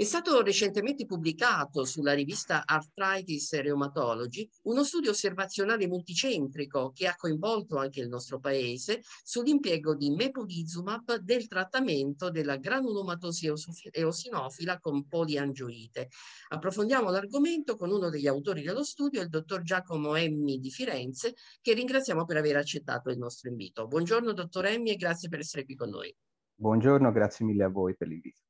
È stato recentemente pubblicato sulla rivista Arthritis Rheumatology uno studio osservazionale multicentrico che ha coinvolto anche il nostro paese sull'impiego di mepolizumab del trattamento della granulomatosi eosinofila con poliangioite. Approfondiamo l'argomento con uno degli autori dello studio, il dottor Giacomo Emmi di Firenze, che ringraziamo per aver accettato il nostro invito. Buongiorno dottor Emmi e grazie per essere qui con noi. Buongiorno, grazie mille a voi per l'invito.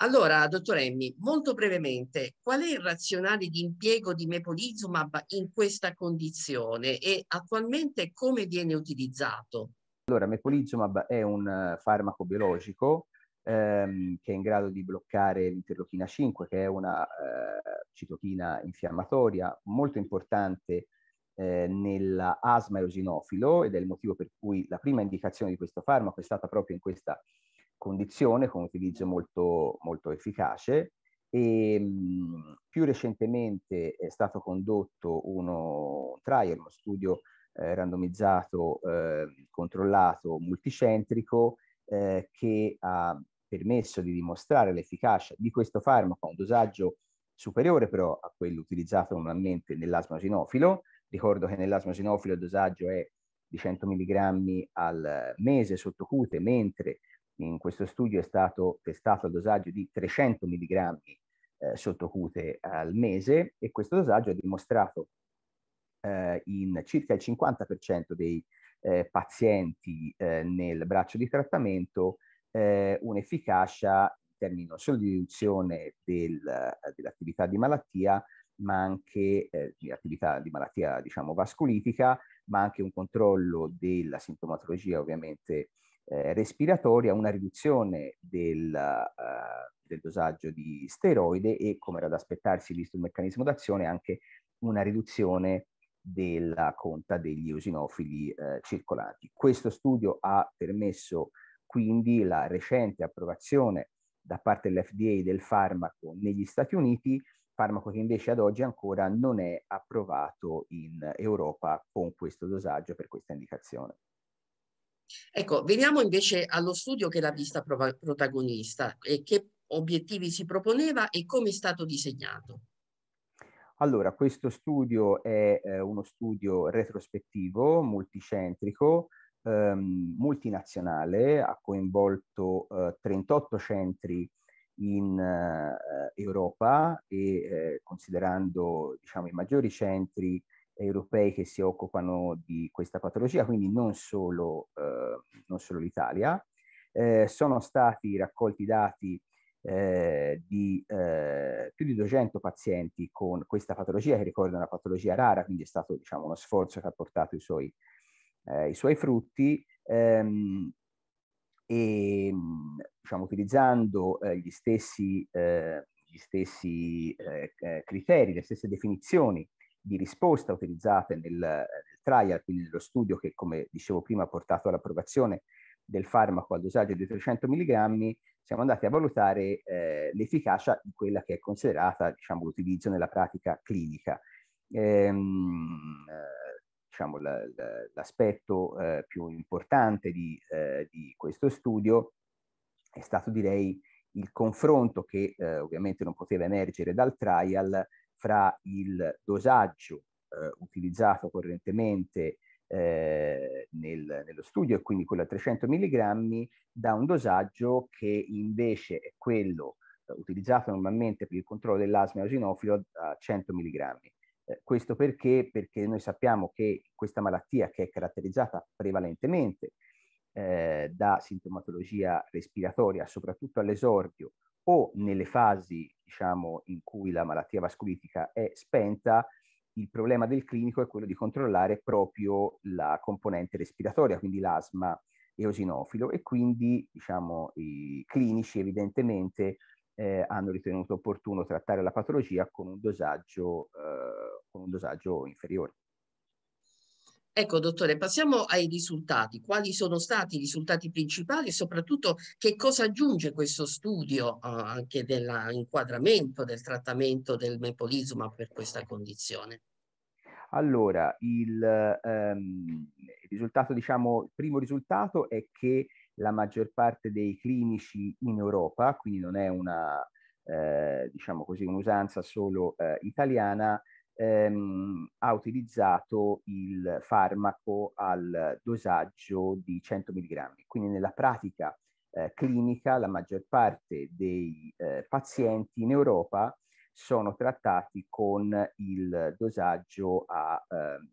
Allora, dottor Emmi, molto brevemente, qual è il razionale di impiego di mepolizumab in questa condizione e attualmente come viene utilizzato? Allora, mepolizumab è un eh, farmaco biologico ehm, che è in grado di bloccare l'interlochina 5, che è una eh, citochina infiammatoria molto importante eh, nell'asma eosinofilo ed è il motivo per cui la prima indicazione di questo farmaco è stata proprio in questa condizione con un utilizzo molto, molto efficace e ehm, mh, più recentemente è stato condotto uno un trial, uno studio eh, randomizzato, eh, controllato, multicentrico eh, che ha permesso di dimostrare l'efficacia di questo farmaco a un dosaggio superiore però a quello utilizzato normalmente nell'asmasinofilo. Ricordo che nell'asmasinofilo il dosaggio è di 100 mg al mese sottocute, mentre in questo studio è stato testato a dosaggio di 300 mg eh, sottocute al mese e questo dosaggio ha dimostrato eh, in circa il 50% dei eh, pazienti eh, nel braccio di trattamento eh, un'efficacia in termini non solo di riduzione del, eh, dell'attività di malattia, ma anche di attività di malattia diciamo vasculitica, ma anche un controllo della sintomatologia ovviamente eh, respiratoria una riduzione del, eh, del, dosaggio di steroide e, come era da aspettarsi visto il meccanismo d'azione, anche una riduzione della conta degli eosinofili eh, circolanti. Questo studio ha permesso quindi la recente approvazione da parte dell'FDA del farmaco negli Stati Uniti, farmaco che invece ad oggi ancora non è approvato in Europa con questo dosaggio per questa indicazione. Ecco, veniamo invece allo studio che l'ha vista protagonista e che obiettivi si proponeva e come è stato disegnato. Allora, questo studio è eh, uno studio retrospettivo, multicentrico, ehm, multinazionale, ha coinvolto eh, 38 centri in eh, Europa e eh, considerando diciamo, i maggiori centri europei che si occupano di questa patologia, quindi non solo, eh, non solo l'Italia. Eh, sono stati raccolti dati eh, di eh, più di 200 pazienti con questa patologia, che ricorda una patologia rara, quindi è stato diciamo, uno sforzo che ha portato i suoi, eh, i suoi frutti. Ehm, e diciamo, utilizzando eh, gli stessi, gli stessi criteri, le stesse definizioni di risposta utilizzate nel, nel trial, quindi nello studio che, come dicevo prima, ha portato all'approvazione del farmaco al dosaggio di 300 mg, siamo andati a valutare eh, l'efficacia di quella che è considerata diciamo, l'utilizzo nella pratica clinica. Ehm, diciamo, l'aspetto eh, più importante di, eh, di, questo studio è stato direi il confronto che eh, ovviamente non poteva emergere dal trial fra il dosaggio eh, utilizzato correntemente eh, nel, nello studio e quindi quello a 300 mg da un dosaggio che invece è quello eh, utilizzato normalmente per il controllo dell'asma eosinofilo a 100 mg. Eh, questo perché? Perché noi sappiamo che questa malattia che è caratterizzata prevalentemente eh, da sintomatologia respiratoria, soprattutto all'esordio, o nelle fasi diciamo, in cui la malattia vasculitica è spenta, il problema del clinico è quello di controllare proprio la componente respiratoria, quindi l'asma eosinofilo e quindi diciamo, i clinici evidentemente eh, hanno ritenuto opportuno trattare la patologia con un dosaggio, eh, con un dosaggio inferiore. Ecco, dottore, passiamo ai risultati. Quali sono stati i risultati principali e soprattutto che cosa aggiunge questo studio eh, anche dell'inquadramento del trattamento del mepolizuma per questa condizione? Allora, il, ehm, risultato, diciamo, il primo risultato è che la maggior parte dei clinici in Europa, quindi non è una, eh, diciamo così, un'usanza solo eh, italiana, ehm, ha utilizzato il farmaco al dosaggio di 100 mg. Quindi nella pratica eh, clinica la maggior parte dei eh, pazienti in Europa sono trattati con il dosaggio a, eh,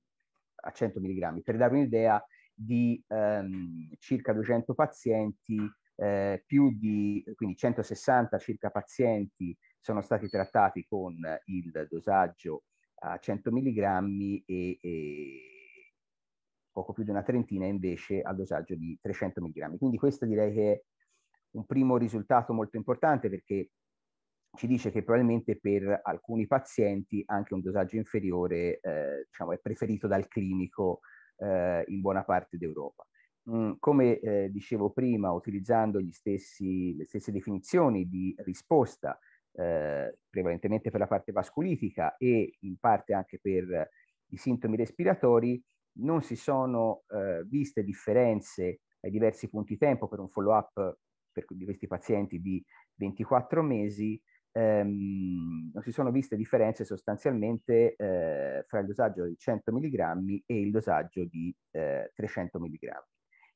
a 100 mg. Per dare un'idea di ehm, circa 200 pazienti, eh, più di quindi 160 circa pazienti sono stati trattati con il dosaggio a 100 mg e, e, poco più di una trentina invece al dosaggio di 300 mg. Quindi questo direi che è un primo risultato molto importante perché ci dice che probabilmente per alcuni pazienti anche un dosaggio inferiore eh, diciamo, è preferito dal clinico eh, in buona parte d'Europa. Mm, come eh, dicevo prima, utilizzando stessi, le stesse definizioni di risposta eh, prevalentemente per la parte vasculitica e in parte anche per i sintomi respiratori, non si sono eh, viste differenze ai diversi punti tempo per un follow-up di questi pazienti di 24 mesi, ehm, non si sono viste differenze sostanzialmente eh, fra il dosaggio di 100 mg e il dosaggio di eh, 300 mg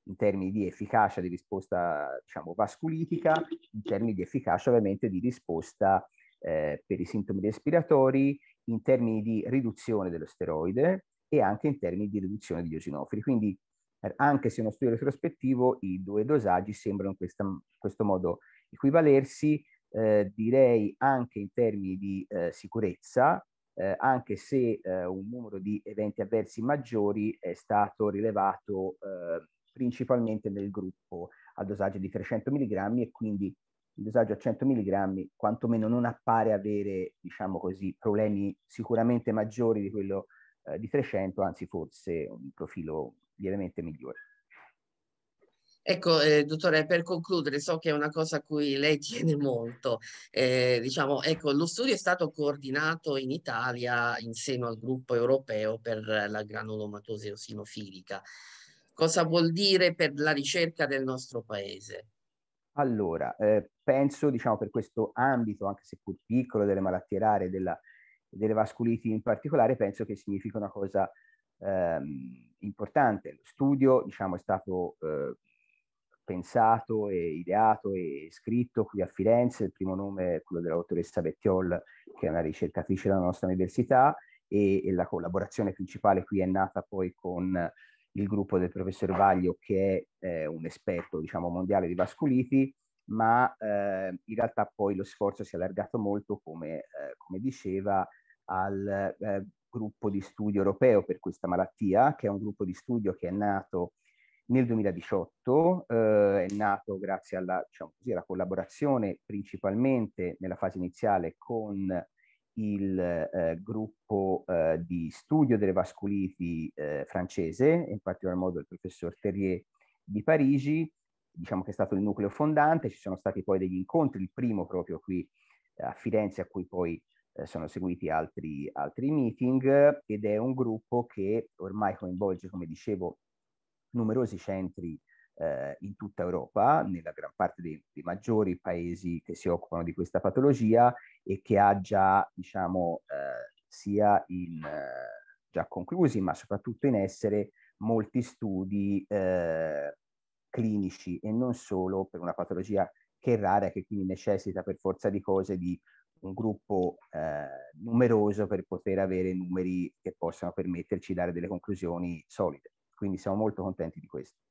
in termini di efficacia di risposta diciamo, vasculitica, in termini di efficacia ovviamente di risposta eh, per i sintomi respiratori, in termini di riduzione dello steroide e anche in termini di riduzione degli osinofili. Quindi eh, anche se uno studio retrospettivo i due dosaggi sembrano in, questa, in questo modo equivalersi, eh, direi anche in termini di eh, sicurezza, eh, anche se eh, un numero di eventi avversi maggiori è stato rilevato eh, principalmente nel gruppo a dosaggio di 300 mg e quindi il dosaggio a 100 mg quantomeno non appare avere, diciamo così, problemi sicuramente maggiori di quello eh, di 300, anzi forse un profilo lievemente migliore. Ecco, eh, dottore, per concludere, so che è una cosa a cui lei tiene molto. Eh, diciamo, ecco, lo studio è stato coordinato in Italia in seno al gruppo europeo per la granulomatosi eosinofilica cosa vuol dire per la ricerca del nostro paese? Allora, eh, penso diciamo, per questo ambito, anche se seppur piccolo, delle malattie rare, della, delle vasculiti in particolare, penso che significa una cosa ehm, importante. Lo studio diciamo, è stato eh, pensato e ideato e scritto qui a Firenze, il primo nome è quello della dottoressa Bettiol, che è una ricercatrice della nostra università, e, e la collaborazione principale qui è nata poi con il gruppo del professor Vaglio che è eh, un esperto diciamo, mondiale di vasculiti, ma eh, in realtà poi lo sforzo si è allargato molto, come, eh, come diceva, al eh, gruppo di studio europeo per questa malattia, che è un gruppo di studio che è nato nel 2018, eh, è nato grazie alla, diciamo così, alla collaborazione principalmente nella fase iniziale con il eh, gruppo eh, di studio delle vasculiti eh, francese, in particolar modo il professor Terrier di Parigi, diciamo che è stato il nucleo fondante, ci sono stati poi degli incontri, il primo proprio qui eh, a Firenze a cui poi eh, sono seguiti altri, altri meeting ed è un gruppo che ormai coinvolge, come dicevo, numerosi centri eh, in tutta Europa, nella gran parte dei, dei, maggiori paesi che si occupano di questa patologia e che ha già, diciamo, eh, sia in, eh, già conclusi, ma soprattutto in essere molti studi eh, clinici e non solo per una patologia che è rara e che quindi necessita per forza di cose di un gruppo eh, numeroso per poter avere numeri che possano permetterci di dare delle conclusioni solide. Quindi siamo molto contenti di questo.